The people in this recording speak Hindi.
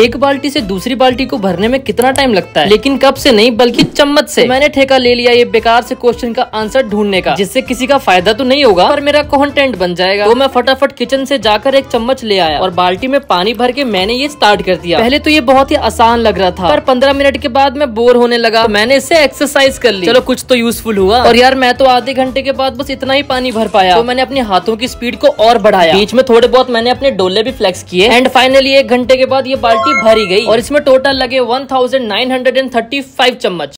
एक बाल्टी से दूसरी बाल्टी को भरने में कितना टाइम लगता है लेकिन कब से नहीं बल्कि चम्मच से मैंने ठेका ले लिया ये बेकार से क्वेश्चन का आंसर ढूंढने का जिससे किसी का फायदा तो नहीं होगा पर मेरा कॉन्टेंट बन जाएगा तो मैं फटाफट किचन से जाकर एक चम्मच ले आया और बाल्टी में पानी भर के मैंने ये स्टार्ट कर दिया पहले तो ये बहुत ही आसान लग रहा था पर पंद्रह मिनट के बाद मैं बोर होने लगा तो मैंने इसे एक्सरसाइज कर ली चलो कुछ तो यूजफुल हुआ और यार मैं तो आधे घंटे के बाद बस इतना ही पानी भर पाया तो मैंने अपने हाथों की स्पीड को और बढ़ाया बीच में थोड़े बहुत मैंने अपने डोले भी फ्लेक्स किए एंड फाइनली एक घंटे के बाद ये बाल्टी की भरी गई और इसमें टोटल लगे 1935 चम्मच